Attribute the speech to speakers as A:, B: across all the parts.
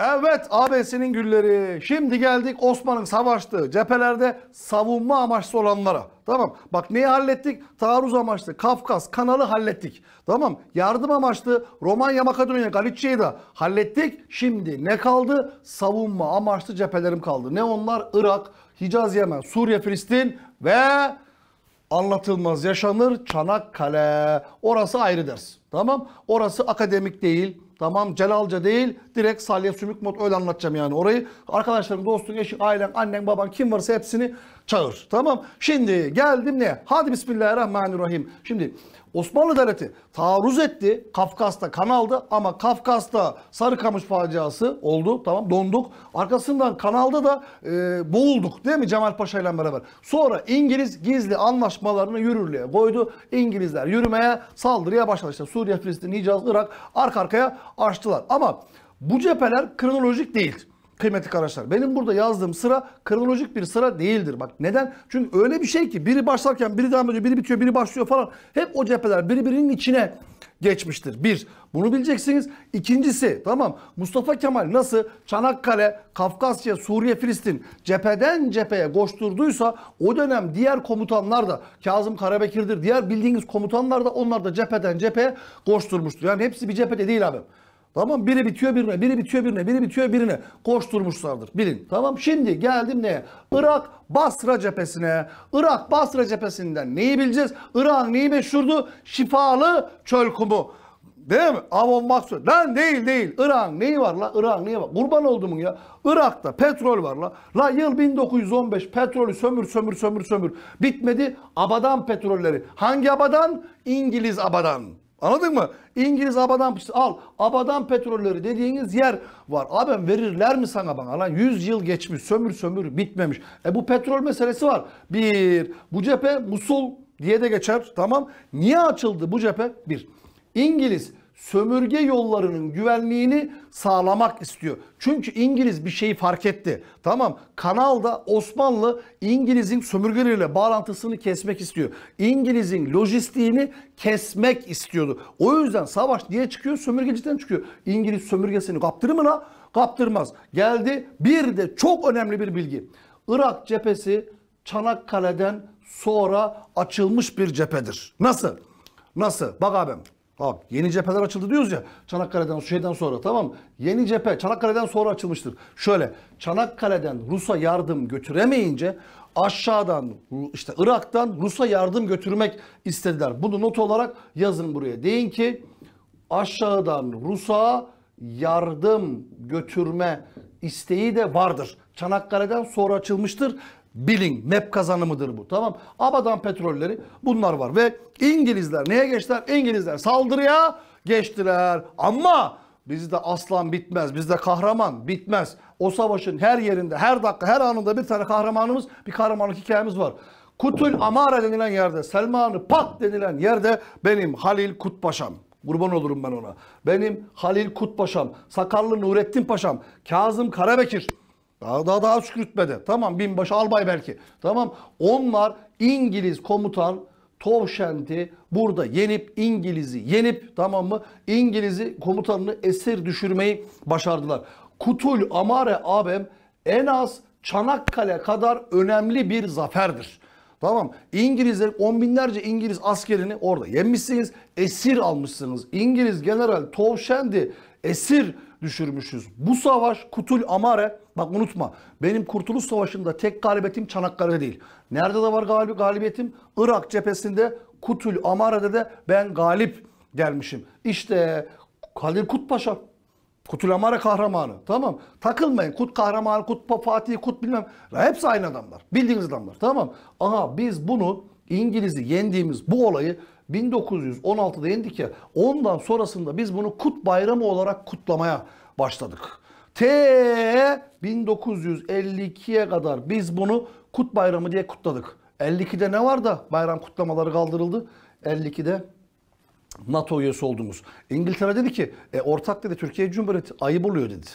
A: Evet AB'sinin gülleri. Şimdi geldik Osman'ın savaştığı cephelerde savunma amaçlı olanlara. Tamam. Bak neyi hallettik? Taarruz amaçlı Kafkas kanalı hallettik. Tamam. Yardım amaçlı Romanya, Makedonya, Galicia'yı da hallettik. Şimdi ne kaldı? Savunma amaçlı cephelerim kaldı. Ne onlar? Irak, Hicaz, Yemen, Suriye, Filistin ve anlatılmaz yaşanır Çanakkale. Orası ayrı ders. Tamam. Orası akademik değil Tamam Celalca değil direkt salya sümük mod öyle anlatacağım yani orayı. Arkadaşlarım, dostun, eşin, ailen, annen, baban kim varsa hepsini çağır. Tamam. Şimdi geldim ne? Hadi Bismillahirrahmanirrahim. Şimdi Osmanlı Devleti taarruz etti. Kafkas'ta kan aldı ama Kafkas'ta Sarıkamış faciası oldu. Tamam donduk. Arkasından kanalda da e, boğulduk değil mi Cemal Paşa ile beraber. Sonra İngiliz gizli anlaşmalarını yürürlüğe koydu. İngilizler yürümeye saldırıya başladı. İşte Suriye, Filistin, Hicaz, Irak arka arkaya açtılar. Ama bu cepheler kronolojik değil kıymetli kardeşler. Benim burada yazdığım sıra kronolojik bir sıra değildir. Bak neden? Çünkü öyle bir şey ki biri başlarken biri devam ediyor, biri bitiyor, biri başlıyor falan. Hep o cepheler birbirinin içine geçmiştir. Bir, bunu bileceksiniz. İkincisi, tamam Mustafa Kemal nasıl Çanakkale, Kafkasya, Suriye, Filistin cepheden cepheye koşturduysa o dönem diğer komutanlar da Kazım Karabekir'dir, diğer bildiğiniz komutanlar da onlar da cepheden cepheye koşturmuştur. Yani hepsi bir cephede değil abim. Tamam biri bitiyor birine, biri bitiyor birine, biri bitiyor birine koşturmuşlardır. Bilin. Tamam şimdi geldim neye? Irak Basra cephesine. Irak Basra cephesinden neyi bileceğiz? Irak neyi meşhurdu? Şifalı çöl kumu. Değil mi? Avon Maksud. Lan değil değil. Irak neyi var la? Irak neyi var? Kurban oldum ya. Irak'ta petrol var la. La yıl 1915 petrolü sömür sömür sömür sömür. Bitmedi abadan petrolleri. Hangi abadan? İngiliz abadan. Anladın mı? İngiliz abadan al abadan petrolleri dediğiniz yer var. Abi verirler mi sana bana lan? 100 yıl geçmiş sömür sömür bitmemiş. E bu petrol meselesi var. Bir bu cephe Musul diye de geçer tamam. Niye açıldı bu cephe? Bir İngiliz sömürge yollarının güvenliğini sağlamak istiyor. Çünkü İngiliz bir şeyi fark etti. Tamam kanalda Osmanlı İngiliz'in sömürgeleriyle bağlantısını kesmek istiyor. İngiliz'in lojistiğini kesmek istiyordu. O yüzden savaş diye çıkıyor? Sömürgeciden çıkıyor. İngiliz sömürgesini kaptırır mı Kaptırmaz. Geldi bir de çok önemli bir bilgi. Irak cephesi Çanakkale'den sonra açılmış bir cephedir. Nasıl? Nasıl? Bak abim Tamam. Yeni cepheler açıldı diyoruz ya. Çanakkale'den şeyden sonra tamam Yeni cephe Çanakkale'den sonra açılmıştır. Şöyle Çanakkale'den Rus'a yardım götüremeyince aşağıdan işte Irak'tan Rus'a yardım götürmek istediler. Bunu not olarak yazın buraya. Deyin ki aşağıdan Rus'a yardım götürme isteği de vardır. Çanakkale'den sonra açılmıştır. Billing, MEP kazanımıdır bu. Tamam. Abadan petrolleri bunlar var. Ve İngilizler neye geçtiler? İngilizler saldırıya geçtiler. Ama bizde aslan bitmez. Bizde kahraman bitmez. O savaşın her yerinde, her dakika, her anında bir tane kahramanımız, bir kahramanlık hikayemiz var. Kutul Amara denilen yerde, Selmanı Pat denilen yerde benim Halil Kutpaşam. Kurban olurum ben ona. Benim Halil Kutpaşam, Sakarlı Nurettin Paşam, Kazım Karabekir. Daha daha daha üst Tamam binbaşı albay belki. Tamam onlar İngiliz komutan Tovşent'i burada yenip İngiliz'i yenip tamam mı İngiliz'i komutanını esir düşürmeyi başardılar. Kutul Amare abem en az Çanakkale kadar önemli bir zaferdir. Tamam İngilizler on binlerce İngiliz askerini orada yenmişsiniz. Esir almışsınız. İngiliz General Tovşendi esir düşürmüşüz. Bu savaş Kutul Amare Bak unutma benim Kurtuluş Savaşı'nda tek galibiyetim Çanakkale değil. Nerede de var galib galibiyetim? Irak cephesinde Kutül Amare'de de ben galip gelmişim. İşte Kadir Kutpaşa. Kutul Amare kahramanı. Tamam. Takılmayın. Kut kahramanı, Kut Fatih, Kut bilmem. Hepsi aynı adamlar. Bildiğiniz adamlar. Tamam. Aha biz bunu İngiliz'i yendiğimiz bu olayı 1916'da yendik ya. Ondan sonrasında biz bunu Kut Bayramı olarak kutlamaya başladık. T 1952'ye kadar biz bunu Kut Bayramı diye kutladık. 52'de ne var da bayram kutlamaları kaldırıldı. 52'de NATO üyesi olduğumuz. İngiltere dedi ki e, ortak dedi Türkiye Cumhuriyeti ayıp oluyor dedi.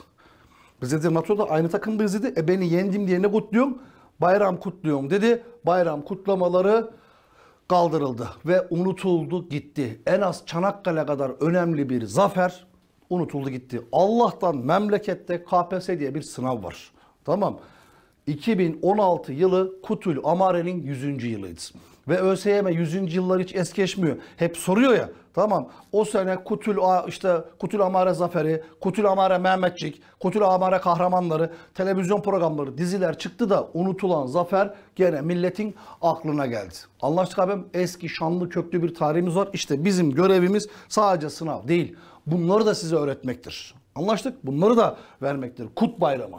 A: Biz dedi NATO'da aynı takımdayız dedi. E beni yendim diye ne kutluyorum? Bayram kutluyorum dedi. Bayram kutlamaları kaldırıldı ve unutuldu gitti. En az Çanakkale kadar önemli bir zafer unutuldu gitti. Allah'tan memlekette KPSS diye bir sınav var. Tamam. 2016 yılı Kutul Amare'nin 100. yılıydı. Ve ÖSYM 100. yıllar hiç es geçmiyor. Hep soruyor ya. Tamam o sene Kutul işte Kutul Amare Zaferi, Kutul Amare Mehmetçik, Kutul Amare Kahramanları, televizyon programları, diziler çıktı da unutulan zafer gene milletin aklına geldi. Anlaştık abim eski şanlı köklü bir tarihimiz var. İşte bizim görevimiz sadece sınav değil. Bunları da size öğretmektir. Anlaştık? Bunları da vermektir. Kut bayramı.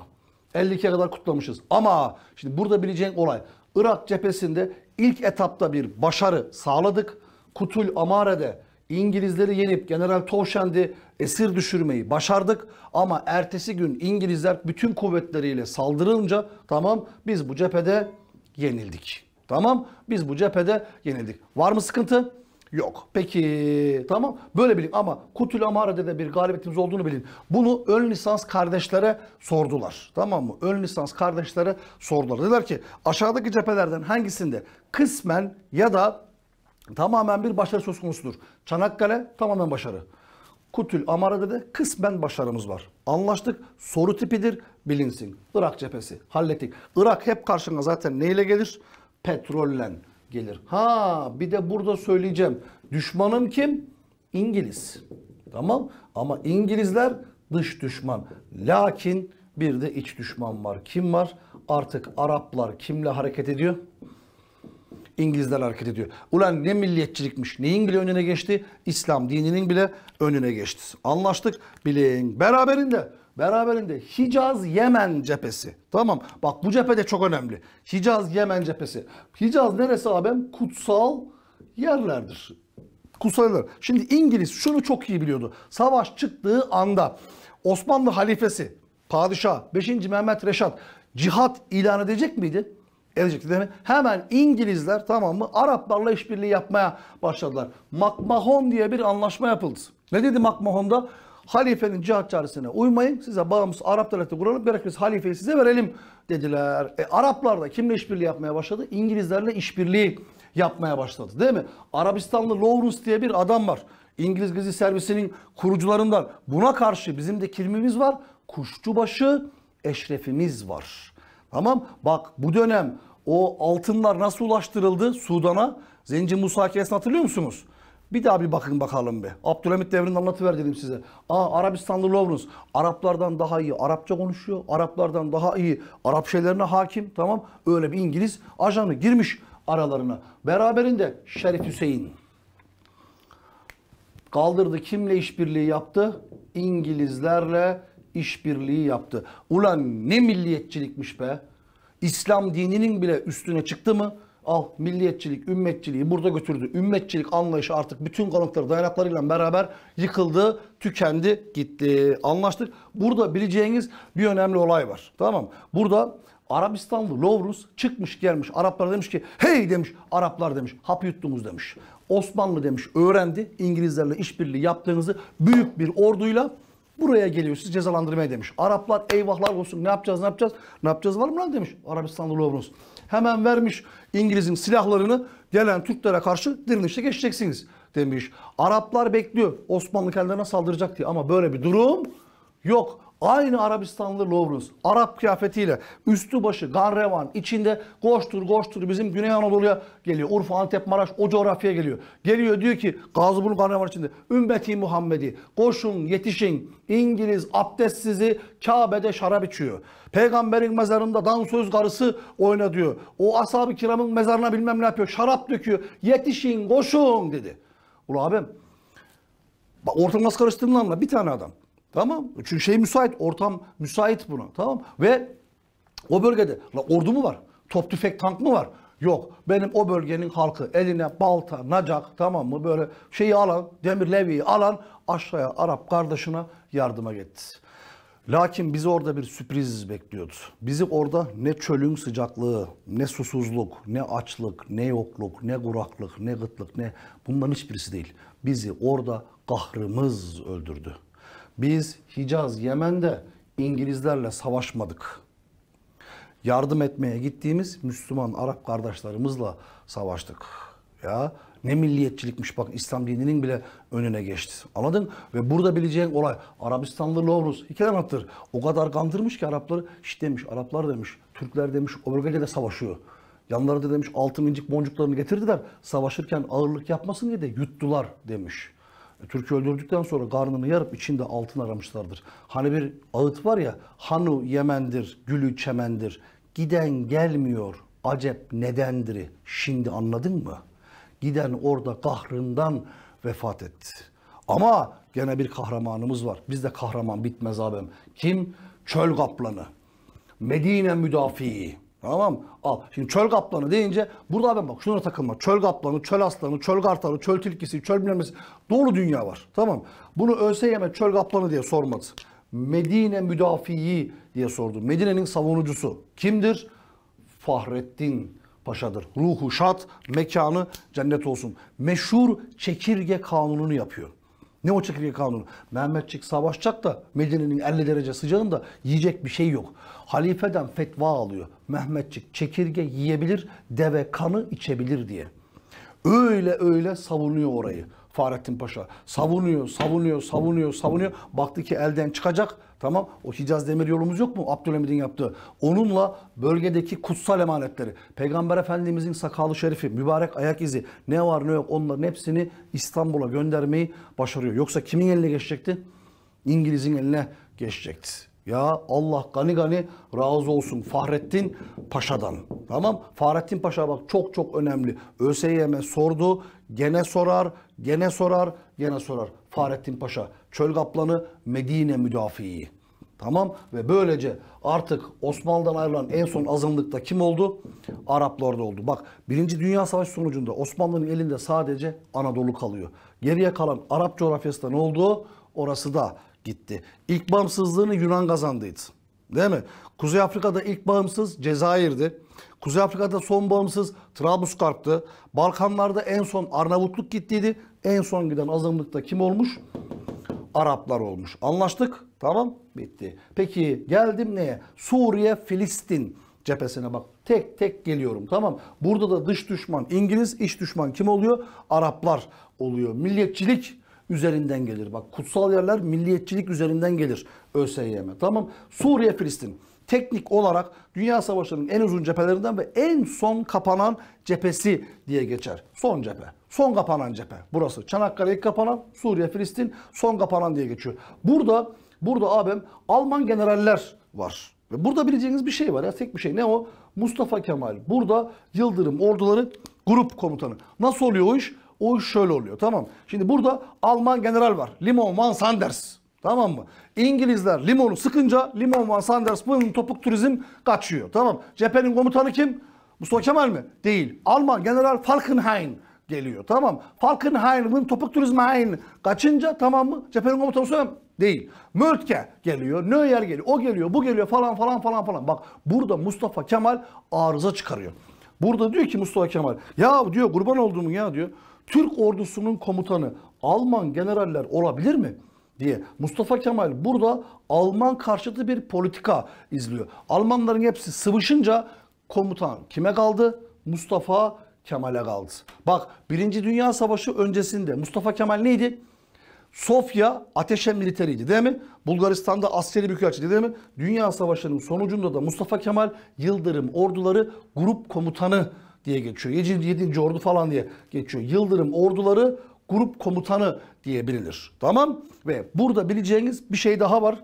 A: 52'ye kadar kutlamışız. Ama şimdi burada bileceğin olay. Irak cephesinde ilk etapta bir başarı sağladık. Kutul Amare'de İngilizleri yenip General Towshend'i esir düşürmeyi başardık. Ama ertesi gün İngilizler bütün kuvvetleriyle saldırılınca tamam biz bu cephede yenildik. Tamam biz bu cephede yenildik. Var mı sıkıntı? Yok. Peki tamam böyle bilin ama Kutül Amarada da bir galibiyetimiz olduğunu bilin. Bunu ön lisans kardeşlere sordular. Tamam mı? Ön lisans kardeşlere sordular. Dediler ki aşağıdaki cephelerden hangisinde kısmen ya da tamamen bir başarı söz konusudur. Çanakkale tamamen başarı. Kutül Amarada da kısmen başarımız var. Anlaştık. Soru tipidir. Bilinsin. Irak cephesi. Hallettik. Irak hep karşına zaten neyle gelir? Petrollen gelir. Ha bir de burada söyleyeceğim. Düşmanım kim? İngiliz. Tamam ama İngilizler dış düşman. Lakin bir de iç düşman var. Kim var? Artık Araplar kimle hareket ediyor? İngilizler hareket ediyor. Ulan ne milliyetçilikmiş. Neyin bile önüne geçti? İslam dininin bile önüne geçti. Anlaştık. Bilin. Beraberinde Beraberinde Hicaz-Yemen cephesi. Tamam bak bu cephe de çok önemli. Hicaz-Yemen cephesi. Hicaz neresi abim? Kutsal yerlerdir. Kutsal yerler. Şimdi İngiliz şunu çok iyi biliyordu. Savaş çıktığı anda Osmanlı halifesi, padişah 5. Mehmet Reşat cihat ilan edecek miydi? edecekti değil mi? Hemen İngilizler tamam mı Araplarla işbirliği yapmaya başladılar. Makmahon diye bir anlaşma yapıldı. Ne dedi Makmahonda? Halifenin cihat çağrısına uymayın. Size bağımsız Arap devleti kuralım. Gerekirse halifeyi size verelim dediler. E, Araplar da kimle işbirliği yapmaya başladı? İngilizlerle işbirliği yapmaya başladı değil mi? Arabistanlı Lawrence diye bir adam var. İngiliz Gizli Servisi'nin kurucularından. Buna karşı bizim de kimimiz var. Kuşçubaşı Eşref'imiz var. Tamam bak bu dönem o altınlar nasıl ulaştırıldı Sudan'a? Zenci Musa hikayesini hatırlıyor musunuz? Bir daha bir bakın bakalım be. Abdülhamit devrinde anlatıver dedim size. Aa Arabistanlı Lovruz Araplardan daha iyi Arapça konuşuyor. Araplardan daha iyi Arap şeylerine hakim. Tamam öyle bir İngiliz ajanı girmiş aralarına. Beraberinde Şerif Hüseyin kaldırdı. Kimle işbirliği yaptı? İngilizlerle işbirliği yaptı. Ulan ne milliyetçilikmiş be. İslam dininin bile üstüne çıktı mı? al milliyetçilik, ümmetçiliği burada götürdü. Ümmetçilik anlayışı artık bütün konukları dayanaklarıyla beraber yıkıldı, tükendi, gitti. Anlaştık. Burada bileceğiniz bir önemli olay var. Tamam Burada Arabistanlı Lovrus çıkmış gelmiş Araplara demiş ki hey demiş Araplar demiş hap yuttunuz demiş. Osmanlı demiş öğrendi İngilizlerle işbirliği yaptığınızı büyük bir orduyla buraya geliyor sizi cezalandırmaya demiş. Araplar eyvahlar olsun ne yapacağız ne yapacağız ne yapacağız var mı lan demiş Arabistanlı Lovrus. Hemen vermiş İngiliz'in silahlarını gelen Türklere karşı direnişe geçeceksiniz demiş. Araplar bekliyor Osmanlı kendilerine saldıracak diye ama böyle bir durum yok. Aynı Arabistanlı Lovruz, Arap kıyafetiyle, üstü başı, ganrevan, içinde koştur koştur bizim Güney Anadolu'ya geliyor. Urfa, Antep, Maraş o coğrafyaya geliyor. Geliyor diyor ki gazı bunu ganrevan içinde. Ümmeti Muhammedi, koşun, yetişin. İngiliz abdest sizi Kabe'de şarap içiyor. Peygamberin mezarında dansöz karısı oyna diyor. O ashab-ı kiramın mezarına bilmem ne yapıyor. Şarap döküyor. Yetişin, koşun dedi. Ula abim. ortam nasıl karıştığını anla. Bir tane adam. Tamam. Çünkü şey müsait, ortam müsait buna. Tamam. Ve o bölgede la ordu mu var? Top tüfek tank mı var? Yok. Benim o bölgenin halkı eline balta, nacak tamam mı böyle şeyi alan, demir leviyi alan aşağıya Arap kardeşine yardıma gitti. Lakin bizi orada bir sürpriz bekliyordu. Bizi orada ne çölün sıcaklığı, ne susuzluk, ne açlık, ne yokluk, ne kuraklık, ne gıtlık, ne bunların hiçbirisi değil. Bizi orada kahrımız öldürdü. Biz Hicaz, Yemen'de İngilizlerle savaşmadık. Yardım etmeye gittiğimiz Müslüman Arap kardeşlerimizle savaştık. Ya ne milliyetçilikmiş bak İslam dininin bile önüne geçti. Anladın? Ve burada bileceğin olay Arabistanlı Lovruz iki kanattır. O kadar kandırmış ki Arapları. Şit demiş, Araplar demiş, Türkler demiş, o bölgede de savaşıyor. Yanlarında demiş altın incik boncuklarını getirdiler. Savaşırken ağırlık yapmasın diye de yuttular demiş. Türk öldürdükten sonra karnını yarıp içinde altın aramışlardır. Hani bir ağıt var ya, Hanu Yemen'dir, gülü çemendir. Giden gelmiyor, acep nedendir? Şimdi anladın mı? Giden orada kahrından vefat etti. Ama gene bir kahramanımız var. Bizde kahraman bitmez abim. Kim? Çöl kaplanı. Medine müdafiği. Tamam Al. Şimdi çöl kaplanı deyince burada ben bak şunlara takılma. Çöl kaplanı, çöl aslanı, çöl kartalı, çöl tilkisi, çöl bilmemesi. Doğru dünya var. Tamam. Bunu ÖSYM çöl kaplanı diye sormadı. Medine müdafiyi diye sordu. Medine'nin savunucusu kimdir? Fahrettin Paşa'dır. Ruhu şat, mekanı cennet olsun. Meşhur çekirge kanununu yapıyor. Ne o çekirge kanunu? Mehmetçik savaşacak da Medine'nin 50 derece sıcağında yiyecek bir şey yok. Halifeden fetva alıyor. Mehmetçik çekirge yiyebilir, deve kanı içebilir diye. Öyle öyle savunuyor orayı Fahrettin Paşa. Savunuyor, savunuyor, savunuyor, savunuyor. Baktı ki elden çıkacak Tamam o Hicaz demir yolumuz yok mu Abdülhamid'in yaptığı? Onunla bölgedeki kutsal emanetleri, Peygamber Efendimizin sakalı şerifi, mübarek ayak izi ne var ne yok onların hepsini İstanbul'a göndermeyi başarıyor. Yoksa kimin eline geçecekti? İngiliz'in eline geçecekti. Ya Allah gani gani razı olsun Fahrettin Paşa'dan. Tamam Fahrettin Paşa bak çok çok önemli. ÖSYM sordu gene sorar gene sorar gene sorar. Fahrettin Paşa çöl kaplanı Medine müdafiği. Tamam ve böylece artık Osmanlı'dan ayrılan en son azınlıkta kim oldu? Araplarda oldu. Bak Birinci Dünya Savaşı sonucunda Osmanlı'nın elinde sadece Anadolu kalıyor. Geriye kalan Arap coğrafyası da ne oldu? Orası da gitti. İlk bağımsızlığını Yunan kazandıydı. Değil mi? Kuzey Afrika'da ilk bağımsız Cezayir'di. Kuzey Afrika'da son bağımsız Trablusgarp'tı. Balkanlarda en son Arnavutluk gittiydi. En son giden azınlıkta kim olmuş? Araplar olmuş. Anlaştık. Tamam. Bitti. Peki geldim neye? Suriye, Filistin cephesine bak. Tek tek geliyorum. Tamam. Burada da dış düşman İngiliz, iç düşman kim oluyor? Araplar oluyor. Milliyetçilik üzerinden gelir. Bak kutsal yerler milliyetçilik üzerinden gelir ÖSYM. Tamam. Suriye, Filistin teknik olarak Dünya Savaşı'nın en uzun cephelerinden ve en son kapanan cephesi diye geçer. Son cephe son kapanan cephe burası. Çanakkale ilk kapanan, Suriye, Filistin son kapanan diye geçiyor. Burada burada abim Alman generaller var. Ve burada bileceğiniz bir şey var ya tek bir şey. Ne o? Mustafa Kemal burada Yıldırım orduları grup komutanı. Nasıl oluyor o iş? O iş şöyle oluyor tamam. Şimdi burada Alman general var. Limon Van Sanders. Tamam mı? İngilizler limonu sıkınca Limon Van Sanders bunun topuk turizm kaçıyor. Tamam. Cephenin komutanı kim? Mustafa Kemal mi? Değil. Alman General Falkenhayn geliyor. Tamam. Falkenhayn'ın topuk turizmi hain kaçınca tamam mı? Cephenin komutanı söylem değil. Mörtke geliyor, Nöyer geliyor, o geliyor, bu geliyor falan falan falan falan. Bak burada Mustafa Kemal arıza çıkarıyor. Burada diyor ki Mustafa Kemal ya diyor kurban olduğumun ya diyor. Türk ordusunun komutanı Alman generaller olabilir mi? diye. Mustafa Kemal burada Alman karşıtı bir politika izliyor. Almanların hepsi sıvışınca komutan kime kaldı? Mustafa Kemal'e kaldı. Bak Birinci Dünya Savaşı öncesinde Mustafa Kemal neydi? Sofya ateşe militeriydi değil mi? Bulgaristan'da askeri büyükelçiydi değil mi? Dünya Savaşı'nın sonucunda da Mustafa Kemal Yıldırım orduları grup komutanı diye geçiyor. 7. Ordu falan diye geçiyor. Yıldırım orduları grup komutanı diye bilinir. Tamam? Ve burada bileceğiniz bir şey daha var.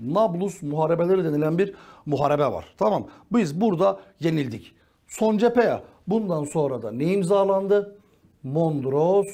A: Nablus muharebeleri denilen bir muharebe var. Tamam. Biz burada yenildik. Son cepheye Bundan sonra da ne imzalandı? Mondros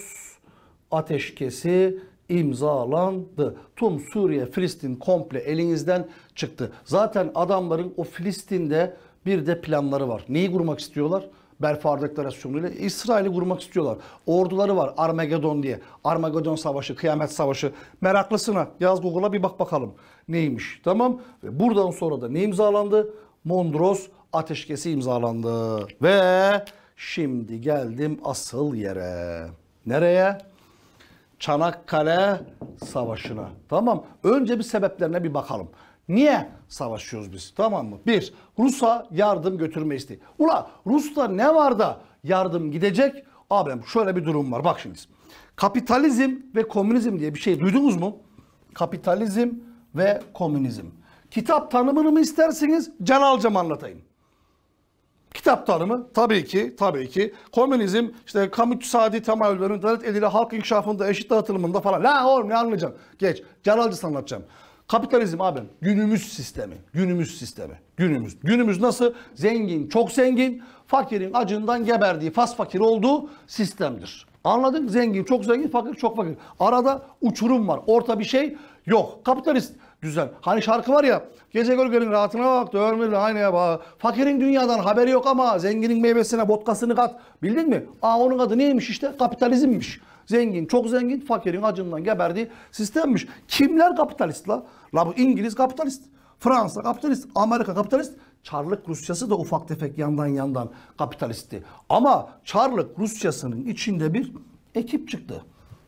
A: ateşkesi imzalandı. Tüm Suriye, Filistin komple elinizden çıktı. Zaten adamların o Filistin'de bir de planları var. Neyi kurmak istiyorlar? Berfar Deklarasyonu ile İsrail'i kurmak istiyorlar. Orduları var Armagedon diye. Armagedon Savaşı, Kıyamet Savaşı. Meraklısına yaz Google'a bir bak bakalım neymiş. Tamam. Ve buradan sonra da ne imzalandı? Mondros ateşkesi imzalandı. Ve şimdi geldim asıl yere. Nereye? Çanakkale Savaşı'na. Tamam. Önce bir sebeplerine bir bakalım. Niye savaşıyoruz biz? Tamam mı? Bir, Rus'a yardım götürme isteği. Ula Rus'ta ne var da yardım gidecek? Abim şöyle bir durum var. Bak şimdi. Kapitalizm ve komünizm diye bir şey duydunuz mu? Kapitalizm ve komünizm. Kitap tanımını mı istersiniz? Can alacağım anlatayım. Kitap tanımı tabii ki tabii ki komünizm işte kamu iktisadi temayüllerin devlet eliyle halk inkişafında eşit dağıtılımında falan. La oğlum ne anlayacağım? Geç. Canalcı anlatacağım. Kapitalizm abi günümüz sistemi. Günümüz sistemi. Günümüz. Günümüz nasıl? Zengin, çok zengin, fakirin acından geberdiği, fas fakir olduğu sistemdir. Anladın? Zengin, çok zengin, fakir, çok fakir. Arada uçurum var. Orta bir şey yok. Kapitalist Güzel. Hani şarkı var ya. Gece gölgenin rahatına bak, dövmürle aynaya bak. Fakirin dünyadan haberi yok ama zenginin meyvesine botkasını kat. Bildin mi? Aa onun adı neymiş işte? Kapitalizmmiş. Zengin, çok zengin, fakirin acından geberdiği sistemmiş. Kimler kapitalist la? La bu İngiliz kapitalist. Fransa kapitalist, Amerika kapitalist. Çarlık Rusyası da ufak tefek yandan yandan kapitalisti. Ama Çarlık Rusyası'nın içinde bir ekip çıktı.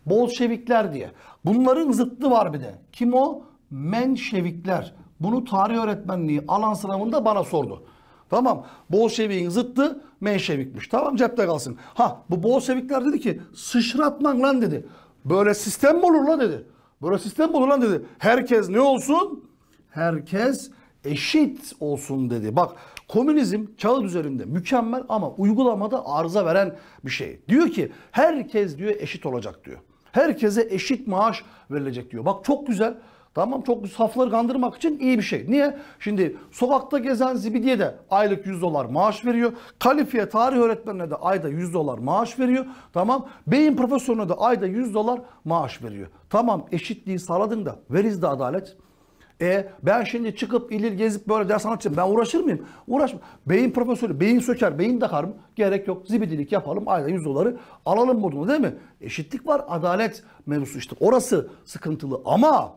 A: Bolşevikler diye. Bunların zıttı var bir de. Kim o? Menşevikler bunu tarih öğretmenliği alan sınavında bana sordu. Tamam Bolşevik'in zıttı Menşevik'miş. Tamam cepte kalsın. Ha bu Bolşevikler dedi ki sıçratman lan dedi. Böyle sistem mi olur lan dedi. Böyle sistem mi olur lan dedi. Herkes ne olsun? Herkes eşit olsun dedi. Bak komünizm kağıt üzerinde mükemmel ama uygulamada arıza veren bir şey. Diyor ki herkes diyor eşit olacak diyor. Herkese eşit maaş verilecek diyor. Bak çok güzel. Tamam çok safları kandırmak için iyi bir şey. Niye? Şimdi sokakta gezen zibidiye de aylık 100 dolar maaş veriyor. Kalifiye tarih öğretmenine de ayda 100 dolar maaş veriyor. Tamam beyin profesörüne de ayda 100 dolar maaş veriyor. Tamam eşitliği sağladın da veriz de adalet. E ben şimdi çıkıp ilir gezip böyle ders anlatacağım. Ben uğraşır mıyım? Uğraşma. Beyin profesörü beyin söker, beyin takar mı? Gerek yok. Zibidilik yapalım. Ayda 100 doları alalım modunu değil mi? Eşitlik var. Adalet mevzusu işte. Orası sıkıntılı ama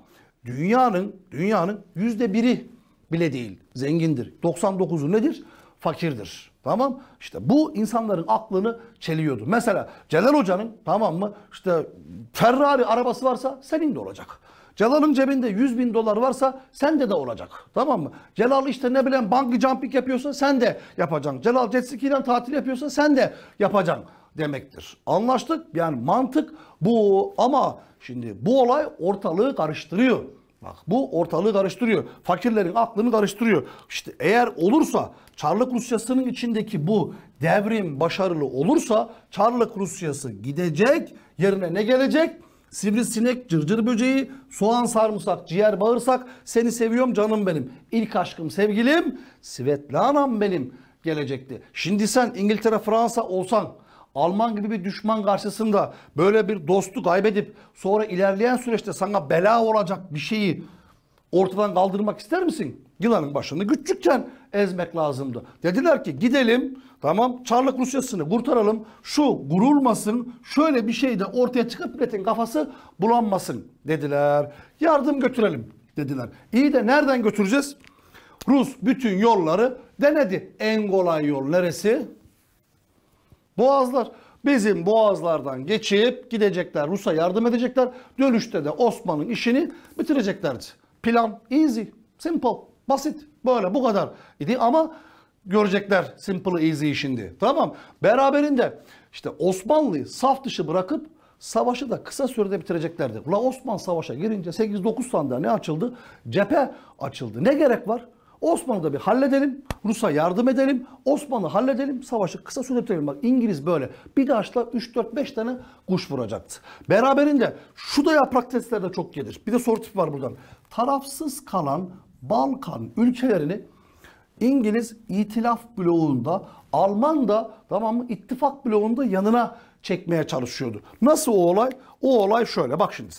A: Dünyanın dünyanın yüzde biri bile değil zengindir. 99'u nedir? Fakirdir. Tamam? İşte bu insanların aklını çeliyordu. Mesela Celal Hoca'nın tamam mı? İşte Ferrari arabası varsa senin de olacak. Celal'ın cebinde 100 bin dolar varsa sende de olacak. Tamam mı? Celal işte ne bileyim banki jumping yapıyorsa sen de yapacaksın. Celal jet ski ile tatil yapıyorsa sen de yapacaksın demektir. Anlaştık? Yani mantık bu ama Şimdi bu olay ortalığı karıştırıyor. Bak bu ortalığı karıştırıyor. Fakirlerin aklını karıştırıyor. İşte eğer olursa Çarlık Rusyası'nın içindeki bu devrim başarılı olursa Çarlık Rusyası gidecek yerine ne gelecek? Sivrisinek, cırcır böceği, soğan sarımsak, ciğer bağırsak, seni seviyorum canım benim. İlk aşkım sevgilim, Svetlana'm benim gelecekti. Şimdi sen İngiltere, Fransa olsan Alman gibi bir düşman karşısında böyle bir dostu kaybedip sonra ilerleyen süreçte sana bela olacak bir şeyi ortadan kaldırmak ister misin? Yılanın başını küçükken ezmek lazımdı. Dediler ki gidelim tamam Çarlık Rusyası'nı kurtaralım. Şu gurulmasın şöyle bir şey de ortaya çıkıp milletin kafası bulanmasın dediler. Yardım götürelim dediler. İyi de nereden götüreceğiz? Rus bütün yolları denedi. En kolay yol neresi? boğazlar. Bizim boğazlardan geçip gidecekler Rus'a yardım edecekler. Dönüşte de Osman'ın işini bitireceklerdi. Plan easy, simple, basit böyle bu kadar idi ama görecekler simple easy şimdi. Tamam beraberinde işte Osmanlı'yı saf dışı bırakıp savaşı da kısa sürede bitireceklerdi. Ulan Osman savaşa girince 8-9 sandığa ne açıldı? Cephe açıldı. Ne gerek var? Osmanlı'da bir halledelim. Rus'a yardım edelim. Osmanlı halledelim. Savaşı kısa süre bitirelim. Bak İngiliz böyle. Bir daşla 3-4-5 tane kuş vuracaktı. Beraberinde şu da yaprak testlerde çok gelir. Bir de soru tipi var buradan. Tarafsız kalan Balkan ülkelerini İngiliz itilaf bloğunda, Alman da tamam mı ittifak bloğunda yanına çekmeye çalışıyordu. Nasıl o olay? O olay şöyle bak şimdi.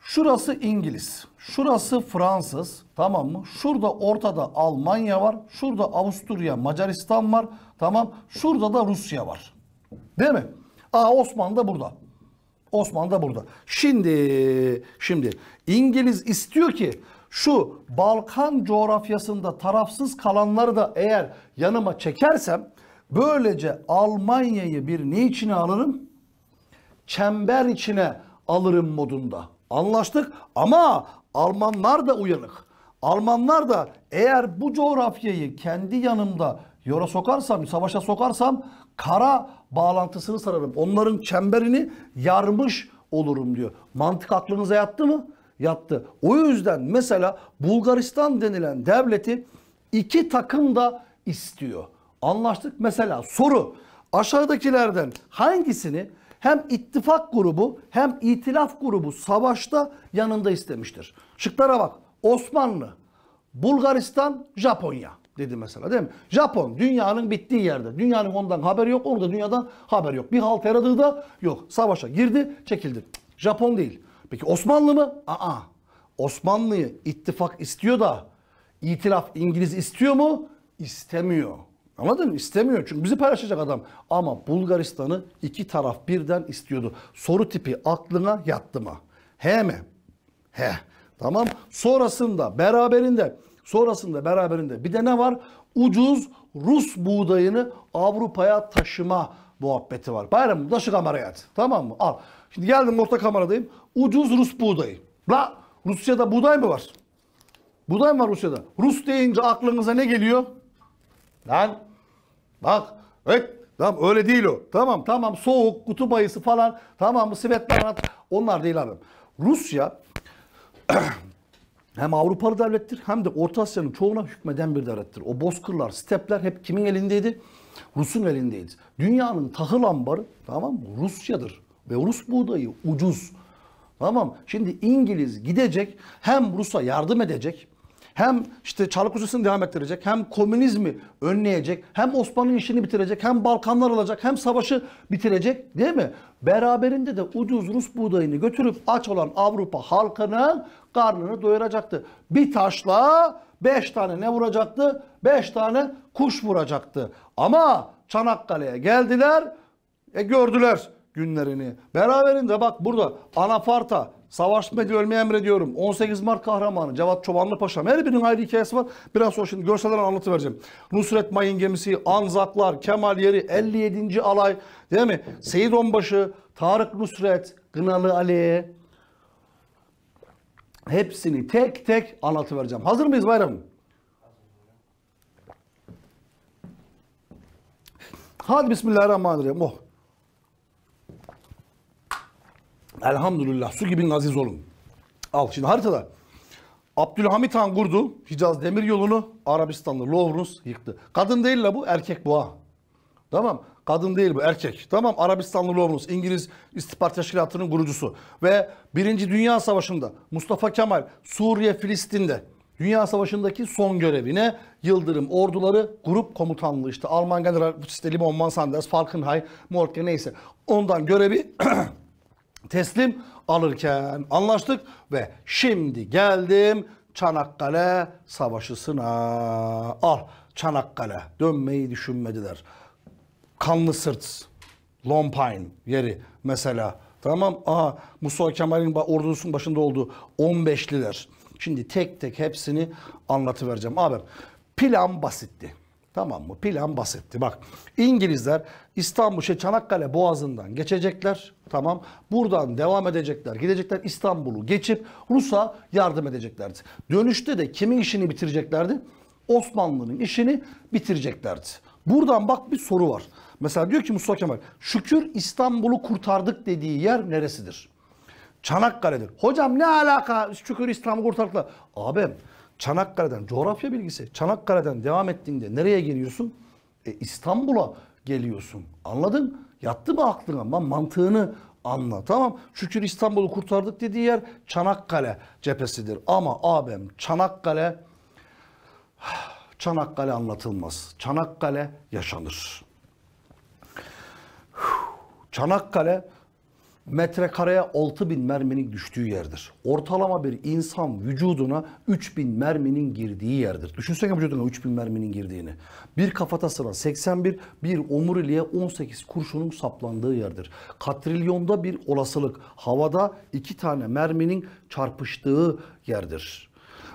A: Şurası İngiliz. Şurası Fransız. Tamam mı? Şurada ortada Almanya var. Şurada Avusturya, Macaristan var. Tamam. Şurada da Rusya var. Değil mi? Aa Osmanlı da burada. Osmanlı da burada. Şimdi şimdi İngiliz istiyor ki şu Balkan coğrafyasında tarafsız kalanları da eğer yanıma çekersem böylece Almanya'yı bir ne içine alırım? Çember içine alırım modunda anlaştık ama Almanlar da uyanık. Almanlar da eğer bu coğrafyayı kendi yanımda yola sokarsam, savaşa sokarsam kara bağlantısını sararım. Onların çemberini yarmış olurum diyor. Mantık aklınıza yattı mı? Yattı. O yüzden mesela Bulgaristan denilen devleti iki takım da istiyor. Anlaştık. Mesela soru aşağıdakilerden hangisini hem ittifak grubu hem itilaf grubu savaşta yanında istemiştir. Şıklara bak. Osmanlı, Bulgaristan, Japonya dedi mesela değil mi? Japon dünyanın bittiği yerde. Dünyanın ondan haberi yok, onun da dünyadan haberi yok. Bir halt yaradığı da yok. Savaşa girdi, çekildi. Japon değil. Peki Osmanlı mı? Aa. Osmanlı'yı ittifak istiyor da itilaf İngiliz istiyor mu? İstemiyor. Anladın mı? İstemiyor çünkü bizi paylaşacak adam. Ama Bulgaristan'ı iki taraf birden istiyordu. Soru tipi aklına yattı mı? He mi? He. Tamam. Sonrasında beraberinde sonrasında beraberinde bir de ne var? Ucuz Rus buğdayını Avrupa'ya taşıma muhabbeti var. Bayram taşı kameraya at. Tamam mı? Al. Şimdi geldim orta kameradayım. Ucuz Rus buğdayı. La Rusya'da buğday mı var? Buğday mı var Rusya'da? Rus deyince aklınıza ne geliyor? Lan Bak. Evet. Tamam öyle değil o. Tamam tamam soğuk, kutup ayısı falan. Tamam mı Svetlana. Onlar değil abi. Rusya hem Avrupalı devlettir hem de Orta Asya'nın çoğuna hükmeden bir devlettir. O bozkırlar, stepler hep kimin elindeydi? Rus'un elindeydi. Dünyanın tahıl ambarı tamam mı? Rusya'dır. Ve Rus buğdayı ucuz. Tamam Şimdi İngiliz gidecek hem Rus'a yardım edecek hem işte Çarlık Rusya'sını devam ettirecek, hem komünizmi önleyecek, hem Osmanlı'nın işini bitirecek, hem Balkanlar alacak, hem savaşı bitirecek değil mi? Beraberinde de ucuz Rus buğdayını götürüp aç olan Avrupa halkının karnını doyuracaktı. Bir taşla beş tane ne vuracaktı? Beş tane kuş vuracaktı. Ama Çanakkale'ye geldiler, e gördüler günlerini. Beraberinde bak burada Anafarta, Savaş Medya ölmeyi emrediyorum. 18 Mart kahramanı Cevat Çobanlı Paşa. Her birinin ayrı hikayesi var. Biraz sonra şimdi görsellerle anlatıvereceğim. Nusret Mayın gemisi, Anzaklar, Kemal Yeri, 57. Alay değil mi? Seyit Onbaşı, Tarık Nusret, Gınalı Ali. Hepsini tek tek anlatıvereceğim. Hazır mıyız bayramım? Hadi Bismillahirrahmanirrahim. Oh Elhamdülillah su gibi naziz olun. Al şimdi haritada. Abdülhamit Han kurdu. Hicaz demir yolunu Arabistanlı Lovruz yıktı. Kadın değil la bu erkek bu ha. Tamam. Kadın değil bu erkek. Tamam Arabistanlı Lovruz İngiliz İstihbarat Teşkilatı'nın kurucusu. Ve Birinci Dünya Savaşı'nda Mustafa Kemal Suriye Filistin'de Dünya Savaşı'ndaki son görevine Yıldırım orduları grup komutanlığı işte Alman General işte Limon Mansanders, Falkenhay, Mortke neyse ondan görevi teslim alırken anlaştık ve şimdi geldim Çanakkale Savaşı'sına. Al ah, Çanakkale dönmeyi düşünmediler. Kanlı Sırt, Lompine yeri mesela. Tamam aha Mustafa Kemal'in ordusunun başında olduğu 15'liler. Şimdi tek tek hepsini anlatıvereceğim. Abi plan basitti. Tamam mı? Plan basitti. Bak İngilizler İstanbul şey Çanakkale Boğazı'ndan geçecekler. Tamam. Buradan devam edecekler. Gidecekler İstanbul'u geçip Rus'a yardım edeceklerdi. Dönüşte de kimin işini bitireceklerdi? Osmanlı'nın işini bitireceklerdi. Buradan bak bir soru var. Mesela diyor ki Mustafa Kemal şükür İstanbul'u kurtardık dediği yer neresidir? Çanakkale'dir. Hocam ne alaka şükür İstanbul'u kurtardıklar? Abim Çanakkale'den coğrafya bilgisi. Çanakkale'den devam ettiğinde nereye geliyorsun? E, İstanbul'a geliyorsun. Anladın? Yattı mı aklına? Ben mantığını anla. Tamam. Şükür İstanbul'u kurtardık dediği yer Çanakkale cephesidir. Ama abim Çanakkale Çanakkale anlatılmaz. Çanakkale yaşanır. Çanakkale metrekareye 6000 merminin düştüğü yerdir. Ortalama bir insan vücuduna 3000 merminin girdiği yerdir. Düşünsene vücuduna 3000 merminin girdiğini. Bir kafatasına 81, bir omuriliğe 18 kurşunun saplandığı yerdir. Katrilyonda bir olasılık havada iki tane merminin çarpıştığı yerdir.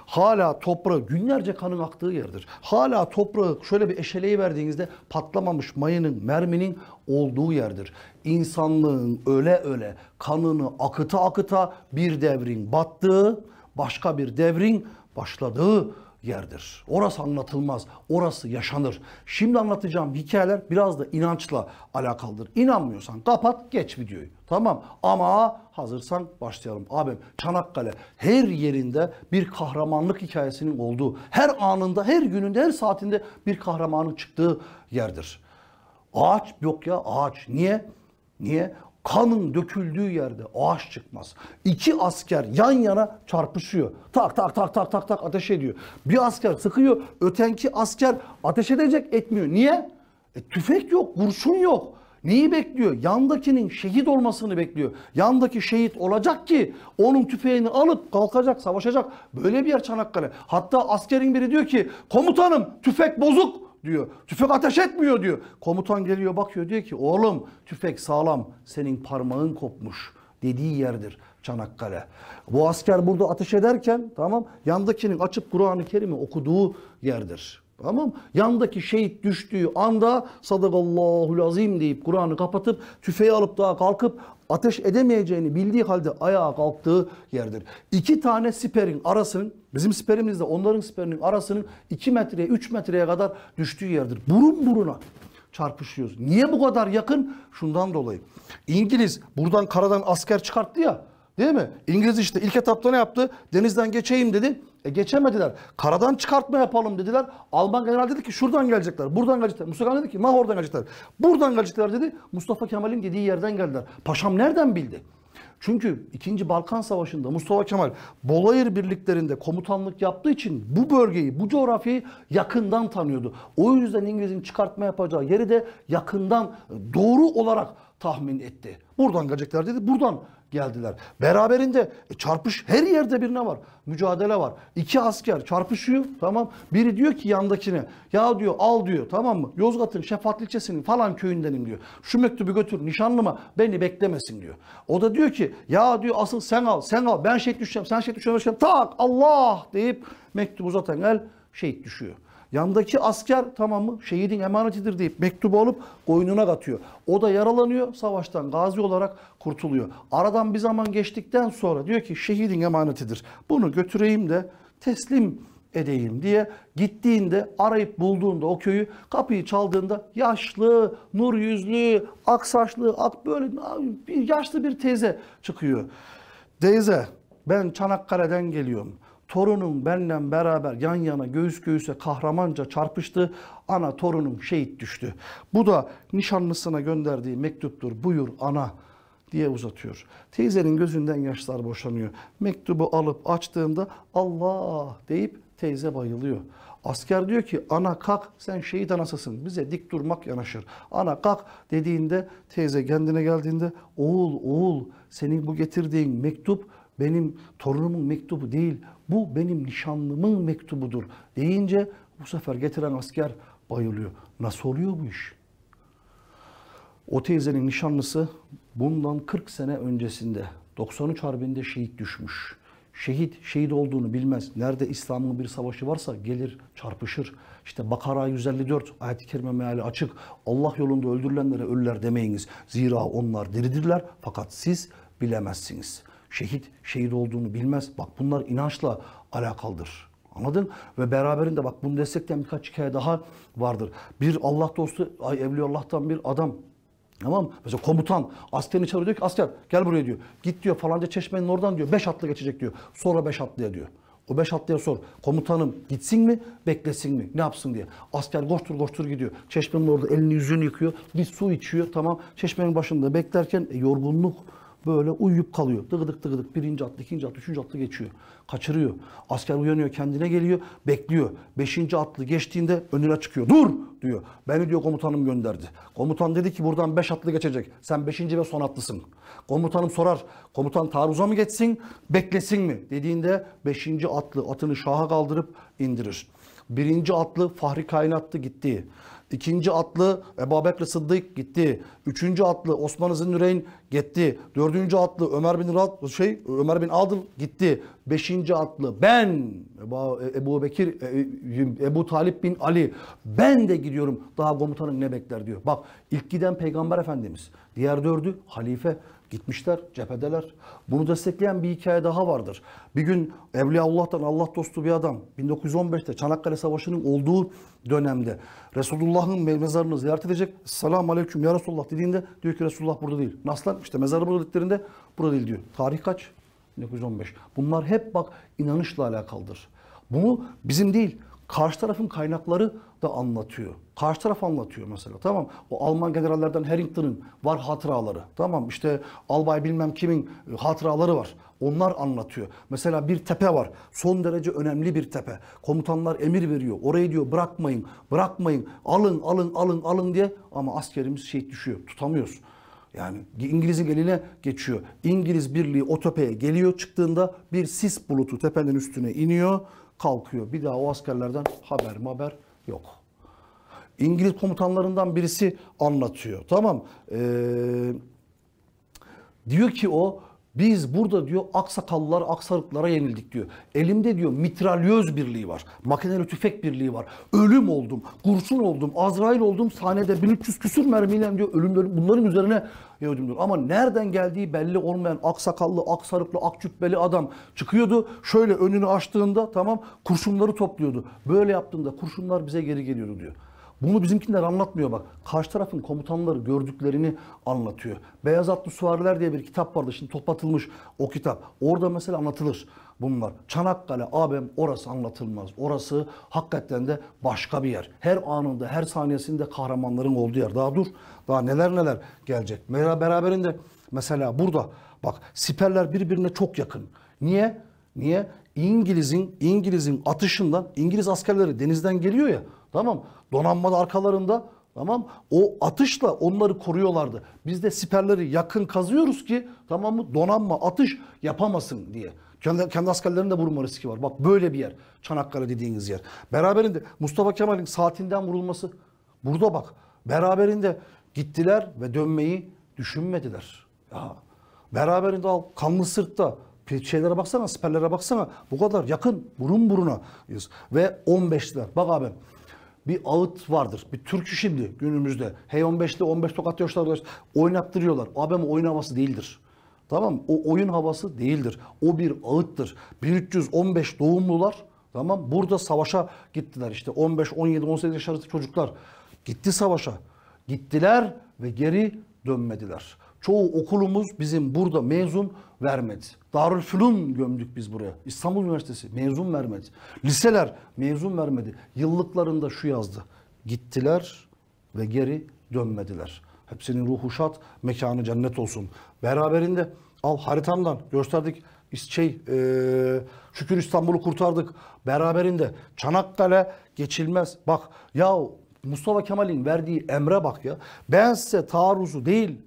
A: Hala toprağı günlerce kanın aktığı yerdir. Hala toprağı şöyle bir eşeleyi verdiğinizde patlamamış mayının, merminin olduğu yerdir. İnsanlığın öle öle kanını akıta akıta bir devrin battığı, başka bir devrin başladığı yerdir. Orası anlatılmaz, orası yaşanır. Şimdi anlatacağım hikayeler biraz da inançla alakalıdır. İnanmıyorsan kapat, geç videoyu. Tamam ama hazırsan başlayalım. Abim Çanakkale her yerinde bir kahramanlık hikayesinin olduğu, her anında, her gününde, her saatinde bir kahramanın çıktığı yerdir. Ağaç yok ya ağaç. Niye? Niye? Kanın döküldüğü yerde ağaç çıkmaz. İki asker yan yana çarpışıyor. Tak tak tak tak tak tak ateş ediyor. Bir asker sıkıyor, ötenki asker ateş edecek etmiyor. Niye? E, tüfek yok, kurşun yok. Neyi bekliyor? Yandakinin şehit olmasını bekliyor. Yandaki şehit olacak ki onun tüfeğini alıp kalkacak, savaşacak. Böyle bir yer Çanakkale. Hatta askerin biri diyor ki komutanım tüfek bozuk diyor. Tüfek ateş etmiyor diyor. Komutan geliyor bakıyor diyor ki oğlum tüfek sağlam senin parmağın kopmuş dediği yerdir Çanakkale. Bu asker burada ateş ederken tamam yandakinin açıp Kur'an-ı Kerim'i okuduğu yerdir. Tamam Yandaki şehit düştüğü anda sadakallahul azim deyip Kur'an'ı kapatıp tüfeği alıp daha kalkıp ateş edemeyeceğini bildiği halde ayağa kalktığı yerdir. İki tane siperin arasının, bizim siperimizle onların siperinin arasının 2 metreye 3 metreye kadar düştüğü yerdir. Burun buruna çarpışıyoruz. Niye bu kadar yakın? Şundan dolayı. İngiliz buradan karadan asker çıkarttı ya. Değil mi? İngiliz işte ilk etapta ne yaptı? Denizden geçeyim dedi. E geçemediler. Karadan çıkartma yapalım dediler. Alman general dedi ki şuradan gelecekler, buradan gelecekler. Mustafa Kemal dedi ki mah oradan gelecekler. Buradan gelecekler dedi. Mustafa Kemal'in dediği yerden geldiler. Paşam nereden bildi? Çünkü 2. Balkan Savaşı'nda Mustafa Kemal Bolayır birliklerinde komutanlık yaptığı için bu bölgeyi, bu coğrafyayı yakından tanıyordu. O yüzden İngiliz'in çıkartma yapacağı yeri de yakından e, doğru olarak tahmin etti. Buradan gelecekler dedi. Buradan geldiler. Beraberinde e, çarpış her yerde birine var. Mücadele var. İki asker çarpışıyor tamam. Biri diyor ki yandakine ya diyor al diyor tamam mı? Yozgat'ın Şefatli ilçesinin falan köyündenim diyor. Şu mektubu götür nişanlıma beni beklemesin diyor. O da diyor ki ya diyor asıl sen al sen al ben şehit düşeceğim sen şehit düşeceğim. Tak Allah deyip mektubu zaten el şehit düşüyor. Yandaki asker tamamı şehidin emanetidir deyip mektubu alıp koynuna katıyor. O da yaralanıyor savaştan gazi olarak kurtuluyor. Aradan bir zaman geçtikten sonra diyor ki şehidin emanetidir. Bunu götüreyim de teslim edeyim diye gittiğinde arayıp bulduğunda o köyü kapıyı çaldığında yaşlı, nur yüzlü, ak saçlı, ak böyle bir yaşlı bir teyze çıkıyor. Teyze ben Çanakkale'den geliyorum. Torunum benimle beraber yan yana göğüs göğüse kahramanca çarpıştı. Ana torunum şehit düştü. Bu da nişanlısına gönderdiği mektuptur. Buyur ana diye uzatıyor. Teyzenin gözünden yaşlar boşanıyor. Mektubu alıp açtığında Allah deyip teyze bayılıyor. Asker diyor ki ana kalk sen şehit anasısın bize dik durmak yanaşır. Ana kalk dediğinde teyze kendine geldiğinde oğul oğul senin bu getirdiğin mektup benim torunumun mektubu değil bu benim nişanlımın mektubudur deyince bu sefer getiren asker bayılıyor. Nasıl oluyor bu iş? O teyzenin nişanlısı bundan 40 sene öncesinde 93 Harbi'nde şehit düşmüş. Şehit, şehit olduğunu bilmez. Nerede İslam'ın bir savaşı varsa gelir, çarpışır. İşte Bakara 154 ayet-i kerime meali açık. Allah yolunda öldürülenlere ölüler demeyiniz. Zira onlar diridirler fakat siz bilemezsiniz.'' şehit şehit olduğunu bilmez. Bak bunlar inançla alakalıdır. Anladın? Ve beraberinde bak bunu destekleyen birkaç hikaye daha vardır. Bir Allah dostu, ay Evliyaullah'tan bir adam Tamam mı? Mesela komutan askerini çağırıyor diyor ki asker gel buraya diyor. Git diyor falanca çeşmenin oradan diyor. Beş atlı geçecek diyor. Sonra beş atlıya diyor. O beş atlıya sor. Komutanım gitsin mi beklesin mi ne yapsın diye. Asker koştur koştur gidiyor. Çeşmenin orada elini yüzünü yıkıyor. Bir su içiyor tamam. Çeşmenin başında beklerken e, yorgunluk böyle uyuyup kalıyor. Dıgıdık dıgıdık birinci atlı, ikinci atlı, üçüncü atlı geçiyor. Kaçırıyor. Asker uyanıyor kendine geliyor bekliyor. Beşinci atlı geçtiğinde önüne çıkıyor. Dur diyor. Beni diyor komutanım gönderdi. Komutan dedi ki buradan beş atlı geçecek. Sen beşinci ve son atlısın. Komutanım sorar. Komutan taarruza mı geçsin beklesin mi dediğinde beşinci atlı atını şaha kaldırıp indirir. Birinci atlı Fahri Kainatlı gitti. İkinci atlı Ebabekr Sıddık gitti. Üçüncü atlı Osman Zünnüreyn gitti. Dördüncü atlı Ömer bin Rad, şey Ömer bin Adıl gitti. Beşinci atlı ben Ebu, Ebu Bekir e, e, Ebu Talip bin Ali ben de gidiyorum. Daha komutanım ne bekler diyor. Bak ilk giden peygamber efendimiz. Diğer dördü halife. Gitmişler cephedeler. Bunu destekleyen bir hikaye daha vardır. Bir gün Evliyaullah'tan Allah dostu bir adam 1915'te Çanakkale Savaşı'nın olduğu dönemde Resulullah'ın mezarını ziyaret edecek. Selamun Aleyküm ya Resulullah dediğinde diyor ki Resulullah burada değil. Naslan işte mezarı burada dediklerinde burada değil diyor. Tarih kaç? 1915. Bunlar hep bak inanışla alakalıdır. Bunu bizim değil Karşı tarafın kaynakları da anlatıyor. Karşı taraf anlatıyor mesela tamam. O Alman generallerden Harrington'ın var hatıraları. Tamam işte albay bilmem kimin e, hatıraları var. Onlar anlatıyor. Mesela bir tepe var. Son derece önemli bir tepe. Komutanlar emir veriyor. Orayı diyor bırakmayın, bırakmayın, alın, alın, alın, alın diye. Ama askerimiz şey düşüyor. Tutamıyoruz. Yani İngiliz'in eline geçiyor. İngiliz birliği o tepeye geliyor çıktığında bir sis bulutu tepenin üstüne iniyor kalkıyor. Bir daha o askerlerden haber mi haber yok. İngiliz komutanlarından birisi anlatıyor. Tamam. Ee, diyor ki o biz burada diyor aksakallılar, aksarıklara yenildik diyor. Elimde diyor mitralyöz birliği var. Makineli tüfek birliği var. Ölüm oldum, kurşun oldum, Azrail oldum sahnede 1300 küsür mermiyle diyor ölüm, Bunların üzerine yavrum diyor. Ama nereden geldiği belli olmayan aksakallı, aksarıklı, akçütbeli adam çıkıyordu. Şöyle önünü açtığında tamam kurşunları topluyordu. Böyle yaptığında kurşunlar bize geri geliyordu diyor. Bunu bizimkiler anlatmıyor bak. Karşı tarafın komutanları gördüklerini anlatıyor. Beyaz Atlı Suvariler diye bir kitap vardı. Şimdi toplatılmış o kitap. Orada mesela anlatılır bunlar. Çanakkale, Abem, orası anlatılmaz. Orası hakikaten de başka bir yer. Her anında, her saniyesinde kahramanların olduğu yer. Daha dur, daha neler neler gelecek. Beraberinde mesela burada bak siperler birbirine çok yakın. Niye? Niye? İngiliz'in İngiliz'in atışından İngiliz askerleri denizden geliyor ya. Tamam. Donanma da arkalarında. Tamam o atışla onları koruyorlardı. Biz de siperleri yakın kazıyoruz ki tamam mı donanma atış yapamasın diye. Kendi, kendi askerlerinin de vurma riski var. Bak böyle bir yer Çanakkale dediğiniz yer. Beraberinde Mustafa Kemal'in saatinden vurulması. Burada bak beraberinde gittiler ve dönmeyi düşünmediler. Ya. Beraberinde al kanlı sırtta şeylere baksana siperlere baksana bu kadar yakın burun burunayız ve 15'ler. Bak abi bir ağıt vardır. Bir türkü şimdi günümüzde. Hey 15'te 15 tokat yaşlar oynattırıyorlar. abem oyun havası değildir. Tamam O oyun havası değildir. O bir ağıttır. 1315 doğumlular tamam burada savaşa gittiler işte 15, 17, 18 yaş arası çocuklar gitti savaşa. Gittiler ve geri dönmediler. Çoğu okulumuz bizim burada mezun vermedi. Darülfünun gömdük biz buraya. İstanbul Üniversitesi mezun vermedi. Liseler mezun vermedi. Yıllıklarında şu yazdı. Gittiler ve geri dönmediler. Hepsinin ruhu şat, mekanı cennet olsun. Beraberinde al haritamdan gösterdik şey e, şükür İstanbul'u kurtardık. Beraberinde Çanakkale geçilmez. Bak ya Mustafa Kemal'in verdiği emre bak ya. Ben size taarruzu değil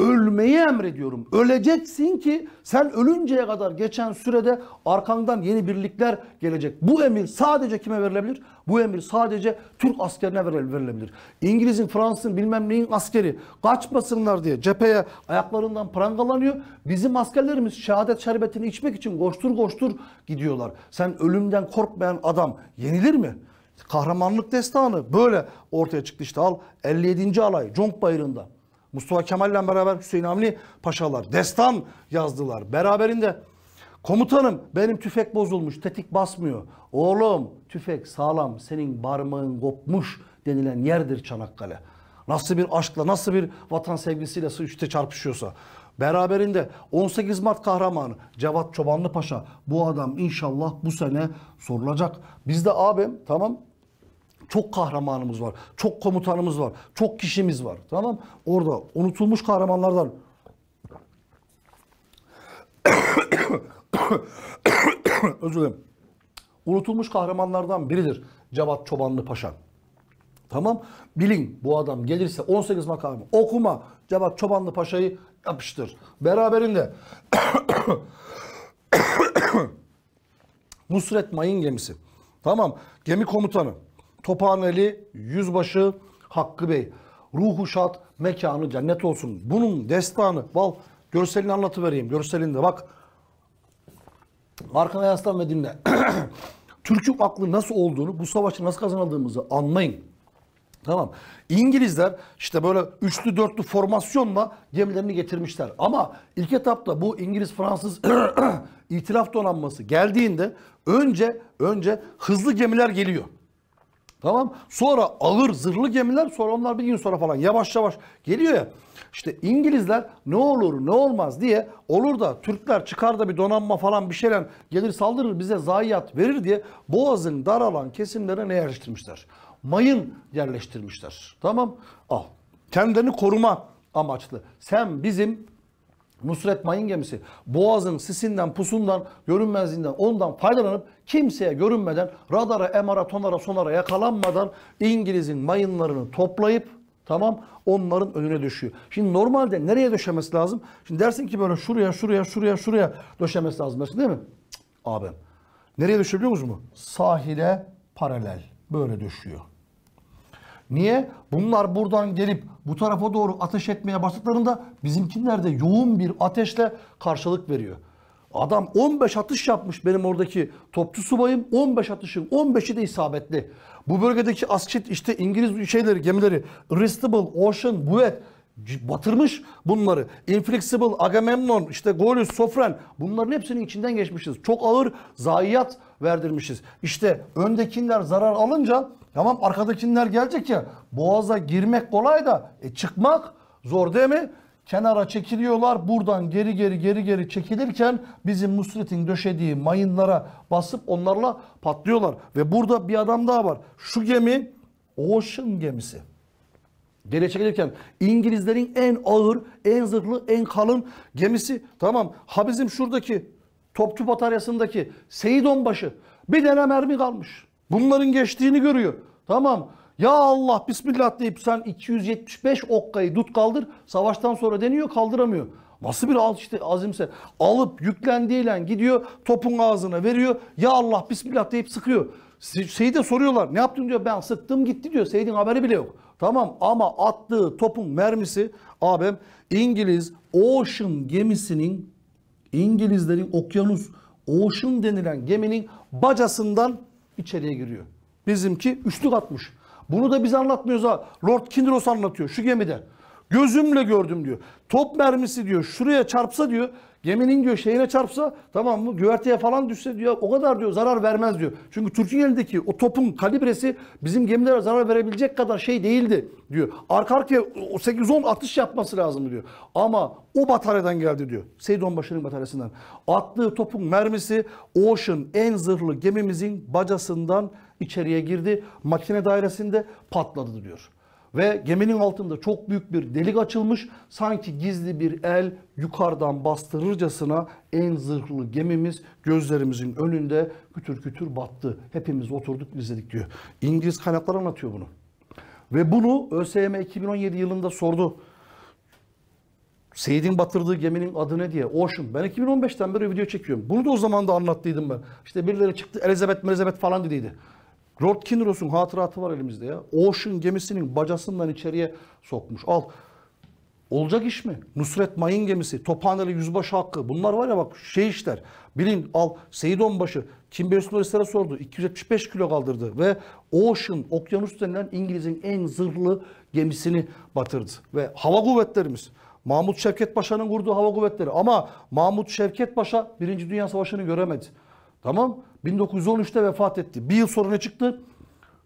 A: Ölmeyi emrediyorum. Öleceksin ki sen ölünceye kadar geçen sürede arkandan yeni birlikler gelecek. Bu emir sadece kime verilebilir? Bu emir sadece Türk askerine verilebilir. İngiliz'in, Fransız'ın bilmem neyin askeri kaçmasınlar diye cepheye ayaklarından prangalanıyor. Bizim askerlerimiz şehadet şerbetini içmek için koştur koştur gidiyorlar. Sen ölümden korkmayan adam yenilir mi? Kahramanlık destanı böyle ortaya çıktı işte al 57. alay Conk Bayırı'nda. Mustafa Kemal'le beraber Hüseyin Avni Paşalar destan yazdılar. Beraberinde komutanım benim tüfek bozulmuş tetik basmıyor. Oğlum tüfek sağlam senin parmağın kopmuş denilen yerdir Çanakkale. Nasıl bir aşkla nasıl bir vatan sevgisiyle sıçtı çarpışıyorsa. Beraberinde 18 Mart kahramanı Cevat Çobanlı Paşa bu adam inşallah bu sene sorulacak. Biz de abim tamam çok kahramanımız var. Çok komutanımız var. Çok kişimiz var. Tamam? Orada unutulmuş kahramanlardan özür dilerim. Unutulmuş kahramanlardan biridir Cevat Çobanlı Paşa. Tamam. Bilin bu adam gelirse 18 makamı okuma Cevat Çobanlı Paşa'yı yapıştır. Beraberinde Nusret Mayın gemisi. Tamam. Gemi komutanı. Topağan Ali, Yüzbaşı, Hakkı Bey. Ruhu şad, mekanı cennet olsun. Bunun destanı. Val görselini anlatıvereyim. Görselinde bak. Arkana yaslan ve dinle. Türk'ün aklı nasıl olduğunu, bu savaşı nasıl kazanıldığımızı anlayın. Tamam. İngilizler işte böyle üçlü dörtlü formasyonla gemilerini getirmişler. Ama ilk etapta bu İngiliz-Fransız itilaf donanması geldiğinde önce önce hızlı gemiler geliyor. Tamam. Sonra ağır zırhlı gemiler sonra onlar bir gün sonra falan yavaş yavaş geliyor ya. İşte İngilizler ne olur ne olmaz diye olur da Türkler çıkar da bir donanma falan bir şeyler gelir saldırır bize zayiat verir diye boğazın daralan kesimlerine ne yerleştirmişler? Mayın yerleştirmişler. Tamam. Al. Ah, Kendini koruma amaçlı. Sen bizim Nusret Mayın gemisi boğazın sisinden, pusundan, görünmezliğinden, ondan faydalanıp kimseye görünmeden, radara, emara, tonara, sonara yakalanmadan İngiliz'in mayınlarını toplayıp tamam onların önüne düşüyor. Şimdi normalde nereye döşemesi lazım? Şimdi dersin ki böyle şuraya, şuraya, şuraya, şuraya döşemesi lazım dersin değil mi? Cık, abim. Nereye düşüyor biliyor mu? Sahile paralel böyle düşüyor. Niye? Bunlar buradan gelip bu tarafa doğru ateş etmeye başladıklarında bizimkiler de yoğun bir ateşle karşılık veriyor. Adam 15 atış yapmış benim oradaki topçu subayım. 15 atışın 15'i de isabetli. Bu bölgedeki asçit işte İngiliz şeyleri gemileri Ristable, Ocean, Buet batırmış bunları. Inflexible, Agamemnon, işte Golius, Sofren bunların hepsinin içinden geçmişiz. Çok ağır zayiat verdirmişiz. İşte öndekiler zarar alınca Tamam arkadakiler gelecek ya boğaza girmek kolay da e, çıkmak zor değil mi? Kenara çekiliyorlar buradan geri geri geri geri çekilirken bizim Nusret'in döşediği mayınlara basıp onlarla patlıyorlar. Ve burada bir adam daha var. Şu gemi Ocean gemisi. Geri çekilirken İngilizlerin en ağır, en zırhlı, en kalın gemisi. Tamam ha bizim şuradaki topçu bataryasındaki Seyidon başı bir tane mermi kalmış. Bunların geçtiğini görüyor. Tamam. Ya Allah bismillah deyip sen 275 okkayı dut kaldır. Savaştan sonra deniyor kaldıramıyor. Nasıl bir al işte azimse. Alıp yüklendiğiyle gidiyor topun ağzına veriyor. Ya Allah bismillah deyip sıkıyor. Seyit'e soruyorlar ne yaptın diyor ben sıktım gitti diyor. Seyit'in haberi bile yok. Tamam ama attığı topun mermisi abim İngiliz Ocean gemisinin İngilizlerin okyanus Ocean denilen geminin bacasından içeriye giriyor. Bizimki üçlük atmış. Bunu da biz anlatmıyoruz ha. Lord Kinross anlatıyor şu gemide. Gözümle gördüm diyor. Top mermisi diyor şuraya çarpsa diyor geminin diyor şeyine çarpsa tamam mı güverteye falan düşse diyor o kadar diyor zarar vermez diyor. Çünkü Türk'ün elindeki o topun kalibresi bizim gemilere zarar verebilecek kadar şey değildi diyor. Arka arkaya 8-10 atış yapması lazım diyor. Ama o bataryadan geldi diyor. Seyit Onbaşı'nın bataryasından. Attığı topun mermisi Ocean en zırhlı gemimizin bacasından içeriye girdi. Makine dairesinde patladı diyor. Ve geminin altında çok büyük bir delik açılmış. Sanki gizli bir el yukarıdan bastırırcasına en zırhlı gemimiz gözlerimizin önünde kütür kütür battı. Hepimiz oturduk izledik diyor. İngiliz kaynaklar anlatıyor bunu. Ve bunu ÖSYM 2017 yılında sordu. Seyit'in batırdığı geminin adı ne diye. Ocean. Ben 2015'ten beri video çekiyorum. Bunu da o zaman da anlattıydım ben. İşte birileri çıktı Elizabeth Elizabeth falan dediydi. Lord Kinross'un hatıratı var elimizde ya. Ocean gemisinin bacasından içeriye sokmuş. Al. Olacak iş mi? Nusret Mayın gemisi, Tophaneli Yüzbaşı Hakkı bunlar var ya bak şey işler. Bilin al Seyit Onbaşı Kim Beyoğlu'na sordu. 275 kilo kaldırdı ve Ocean, Okyanus denilen İngiliz'in en zırhlı gemisini batırdı. Ve hava kuvvetlerimiz Mahmut Şevket Paşa'nın kurduğu hava kuvvetleri ama Mahmut Şevket Paşa 1. Dünya Savaşı'nı göremedi. Tamam 1913'te vefat etti. Bir yıl sonra ne çıktı?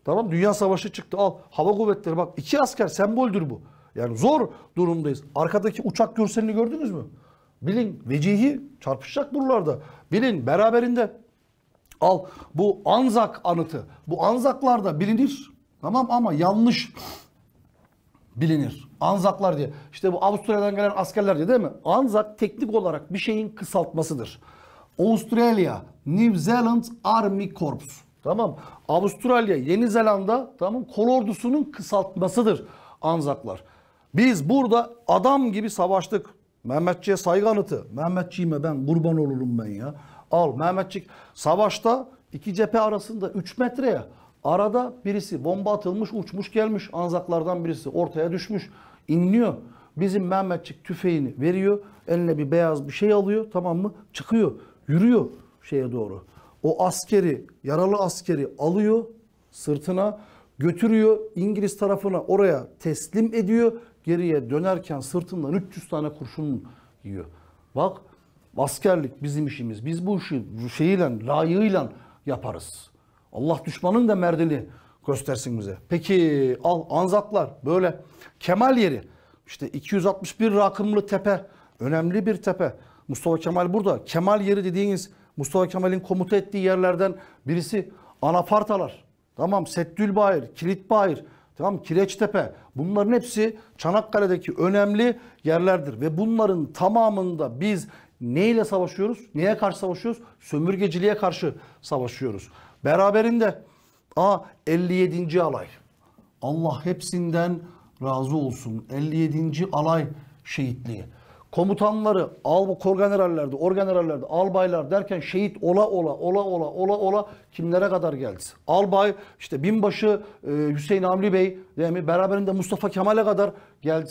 A: Tamam Dünya Savaşı çıktı. Al hava kuvvetleri bak iki asker semboldür bu. Yani zor durumdayız. Arkadaki uçak görselini gördünüz mü? Bilin vecihi çarpışacak buralarda. Bilin beraberinde. Al bu Anzak anıtı. Bu Anzaklarda bilinir. Tamam ama yanlış bilinir. Anzaklar diye. İşte bu Avusturya'dan gelen askerler diye değil mi? Anzak teknik olarak bir şeyin kısaltmasıdır. Australia, New Zealand Army Corps. Tamam. Avustralya, Yeni Zelanda tamam kolordusunun kısaltmasıdır Anzaklar. Biz burada adam gibi savaştık. Mehmetçiğe saygı anıtı. Mehmetçiğime ben kurban olurum ben ya. Al Mehmetçik savaşta iki cephe arasında 3 ya, arada birisi bomba atılmış uçmuş gelmiş Anzaklardan birisi ortaya düşmüş inliyor. Bizim Mehmetçik tüfeğini veriyor. Eline bir beyaz bir şey alıyor tamam mı? Çıkıyor yürüyor şeye doğru. O askeri, yaralı askeri alıyor sırtına, götürüyor İngiliz tarafına oraya teslim ediyor. Geriye dönerken sırtından 300 tane kurşun yiyor. Bak askerlik bizim işimiz. Biz bu işi şeyiyle, layığıyla yaparız. Allah düşmanın da merdili göstersin bize. Peki al Anzaklar böyle Kemal yeri. İşte 261 rakımlı tepe. Önemli bir tepe. Mustafa Kemal burada. Kemal yeri dediğiniz Mustafa Kemal'in komuta ettiği yerlerden birisi Anafartalar. Tamam Settülbayır, Kilitbayır, tamam Kireçtepe. Bunların hepsi Çanakkale'deki önemli yerlerdir. Ve bunların tamamında biz neyle savaşıyoruz? Neye karşı savaşıyoruz? Sömürgeciliğe karşı savaşıyoruz. Beraberinde A 57. alay. Allah hepsinden razı olsun. 57. alay şehitliği komutanları, al, bu korgenerallerdi, orgenerallerde, albaylar derken şehit ola ola, ola ola, ola ola kimlere kadar geldi? Albay, işte binbaşı e, Hüseyin Avni Bey, değil mi? beraberinde Mustafa Kemal'e kadar geldi.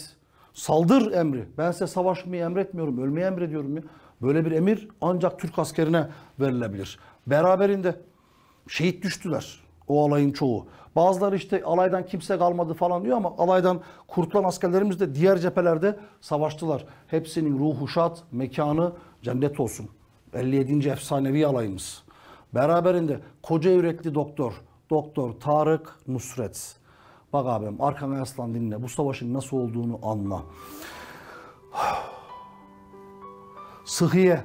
A: Saldır emri. Ben size savaşmayı emretmiyorum, ölmeyi emrediyorum ya. Böyle bir emir ancak Türk askerine verilebilir. Beraberinde şehit düştüler o alayın çoğu. Bazıları işte alaydan kimse kalmadı falan diyor ama alaydan kurtulan askerlerimiz de diğer cephelerde savaştılar. Hepsinin ruhu şat, mekanı cennet olsun. 57. efsanevi alayımız. Beraberinde koca yürekli doktor, doktor Tarık Nusret. Bak abim arkana yaslan dinle. Bu savaşın nasıl olduğunu anla. Sıhhiye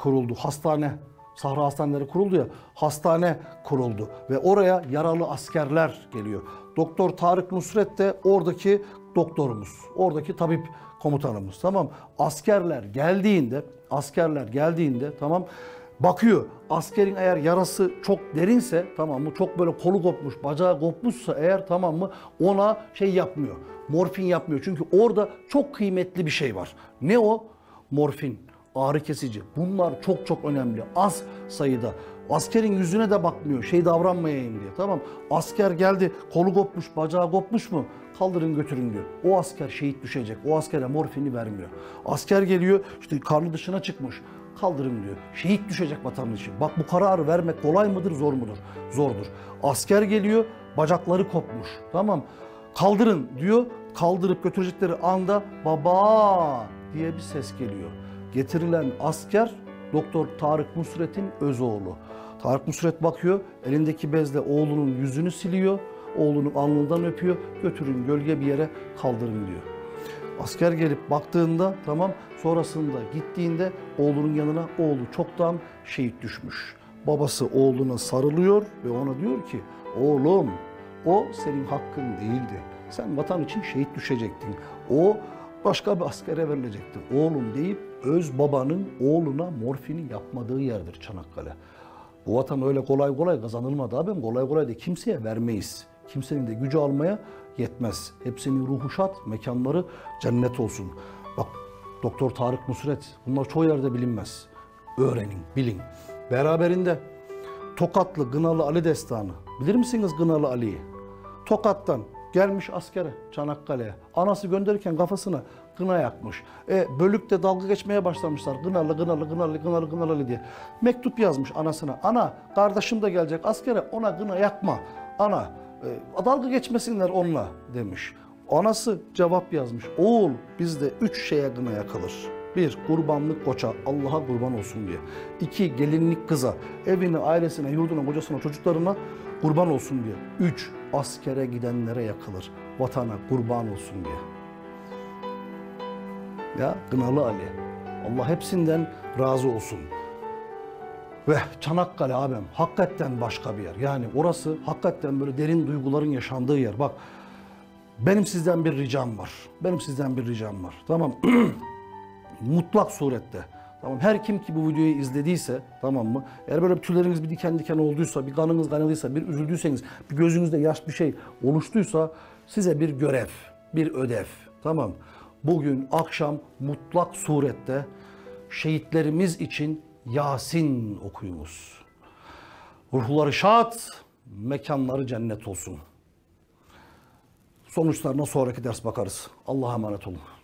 A: kuruldu, hastane Sahra hastaneleri kuruldu ya, hastane kuruldu ve oraya yaralı askerler geliyor. Doktor Tarık Nusret de oradaki doktorumuz, oradaki tabip komutanımız. Tamam, askerler geldiğinde, askerler geldiğinde tamam bakıyor. Askerin eğer yarası çok derinse tamam mı? Çok böyle kolu kopmuş, bacağı kopmuşsa eğer tamam mı? Ona şey yapmıyor. Morfin yapmıyor. Çünkü orada çok kıymetli bir şey var. Ne o? Morfin ağrı kesici. Bunlar çok çok önemli. Az sayıda. Askerin yüzüne de bakmıyor. Şey davranmayayım diye. Tamam. Asker geldi. Kolu kopmuş, bacağı kopmuş mu? Kaldırın götürün diyor. O asker şehit düşecek. O askere morfini vermiyor. Asker geliyor. işte karnı dışına çıkmış Kaldırın diyor. Şehit düşecek vatan için. Bak bu kararı vermek kolay mıdır, zor mudur? Zordur. Asker geliyor, bacakları kopmuş. Tamam. Kaldırın diyor. Kaldırıp götürecekleri anda baba diye bir ses geliyor getirilen asker Doktor Tarık Musret'in öz oğlu. Tarık Musret bakıyor, elindeki bezle oğlunun yüzünü siliyor, oğlunu alnından öpüyor, götürün gölge bir yere kaldırın diyor. Asker gelip baktığında tamam, sonrasında gittiğinde oğlunun yanına oğlu çoktan şehit düşmüş. Babası oğluna sarılıyor ve ona diyor ki, oğlum o senin hakkın değildi. Sen vatan için şehit düşecektin. O başka bir askere verilecekti. Oğlum deyip öz babanın oğluna morfini yapmadığı yerdir Çanakkale. Bu vatan öyle kolay kolay kazanılmadı abi. Kolay kolay da kimseye vermeyiz. Kimsenin de gücü almaya yetmez. Hepsinin ruhu şat, mekanları cennet olsun. Bak Doktor Tarık Nusret bunlar çoğu yerde bilinmez. Öğrenin, bilin. Beraberinde Tokatlı Gınalı Ali Destanı. Bilir misiniz Gınalı Ali'yi? Tokat'tan Gelmiş askere Çanakkale'ye. Anası gönderirken kafasını gına yakmış. E, bölükte dalga geçmeye başlamışlar. Gınalı, gınalı, gınalı, gınalı, gınalı diye. Mektup yazmış anasına. Ana, kardeşim de gelecek askere ona gına yakma. Ana, e, dalga geçmesinler onunla demiş. Anası cevap yazmış. Oğul bizde üç şeye gına yakılır. Bir, kurbanlık koça, Allah'a kurban olsun diye. İki, gelinlik kıza, evine, ailesine, yurduna, kocasına, çocuklarına kurban olsun diye. Üç, askere gidenlere yakılır. Vatana kurban olsun diye. Ya Gınalı Ali. Allah hepsinden razı olsun. Ve Çanakkale abim hakikaten başka bir yer. Yani orası hakikaten böyle derin duyguların yaşandığı yer. Bak benim sizden bir ricam var. Benim sizden bir ricam var. Tamam. Mutlak surette Tamam her kim ki bu videoyu izlediyse tamam mı? Eğer böyle tüyleriniz bir diken diken olduysa, bir kanınız kanadıysa, bir üzüldüyseniz, bir gözünüzde yaş bir şey oluştuysa size bir görev, bir ödev. Tamam. Bugün akşam mutlak surette şehitlerimiz için Yasin okuyunuz. Ruhları şad, mekanları cennet olsun. Sonuçlarına sonraki ders bakarız. Allah'a emanet olun.